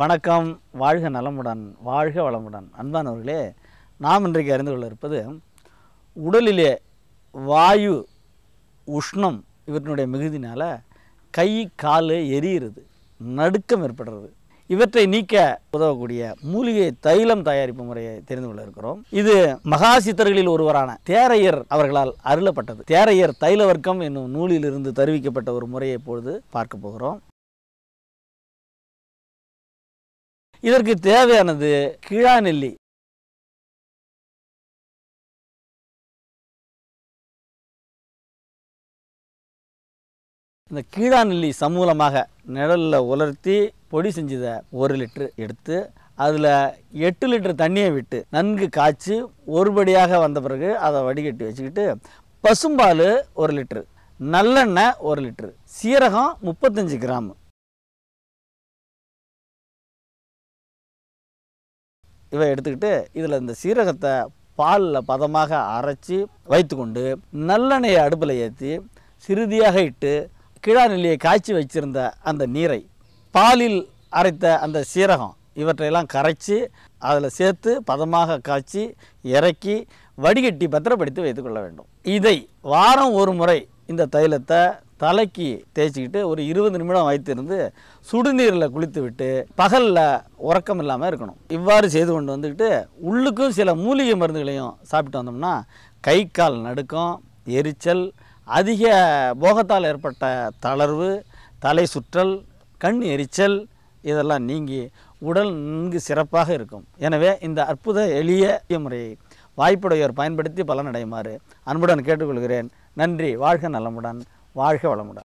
வணக்கம் வாழ்க நலமுடன் வாழ்க வளமுடன் அன்பானவர்களே நாம் இன்றைக்கு அறிந்து கொள்ள இருப்பது உடலிலே வாயு உஷ்ணம் இவற்றினுடைய மிகுதினால் கை கால் எரியிறது நடுக்கம் ஏற்படுறது இவற்றை நீக்க உதவக்கூடிய மூலிகை தைலம் தயாரிப்பு முறையை தெரிந்து கொள்ள இருக்கிறோம் இது மகா சித்தர்களில் ஒருவரான தேரையர் அவர்களால் அருளப்பட்டது தேரையர் தைல வர்க்கம் என்னும் நூலிலிருந்து தருவிக்கப்பட்ட ஒரு முறையை பொழுது பார்க்க போகிறோம் இதற்கு தேவையானது கிழாநெல்லி இந்த கீழாநெல்லி சமூலமாக நிழலில் உலர்த்தி பொடி செஞ்சதை ஒரு லிட்டரு எடுத்து அதில் எட்டு லிட்டர் தண்ணியை விட்டு நன்கு காய்ச்சி ஒருபடியாக வந்த பிறகு அதை வடிகட்டி வச்சுக்கிட்டு பசும்பால் ஒரு லிட்டரு நல்லெண்ணெய் ஒரு லிட்டரு சீரகம் முப்பத்தஞ்சு கிராமு இவை எடுத்துக்கிட்டு இதில் இந்த சீரகத்தை பாலில் பதமாக அரைச்சி வைத்துக்கொண்டு நல்லெண்ணெயை அடுப்பில் ஏற்றி சிறுதியாக இட்டு கிழாநெல்லியை காய்ச்சி வச்சிருந்த அந்த நீரை பாலில் அரைத்த அந்த சீரகம் இவற்றையெல்லாம் கரைச்சி அதில் சேர்த்து பதமாக காய்ச்சி இறக்கி வடிகட்டி பத்திரப்படுத்தி வைத்துக்கொள்ள வேண்டும் இதை வாரம் ஒரு முறை இந்த தைலத்தை தலைக்கு தேய்ச்சிக்கிட்டு ஒரு இருபது நிமிடம் வைத்திருந்து சுடுநீரில் குளித்து விட்டு பகலில் உறக்கம் இல்லாமல் இருக்கணும் இவ்வாறு செய்து கொண்டு வந்துக்கிட்டு உள்ளுக்கும் சில மூலிகை மருந்துகளையும் சாப்பிட்டு வந்தோம்னா கை கால் நடுக்கம் எரிச்சல் அதிக போகத்தால் ஏற்பட்ட தளர்வு தலை சுற்றல் கண் எரிச்சல் இதெல்லாம் நீங்கி உடல் நன்கு சிறப்பாக இருக்கும் எனவே இந்த அற்புத எளிய முறையை வாய்ப்புடையோர் பயன்படுத்தி பலனடையுமாறு அன்புடன் கேட்டுக்கொள்கிறேன் நன்றி வாழ்க நலமுடன் வாழ்க வளமுடன்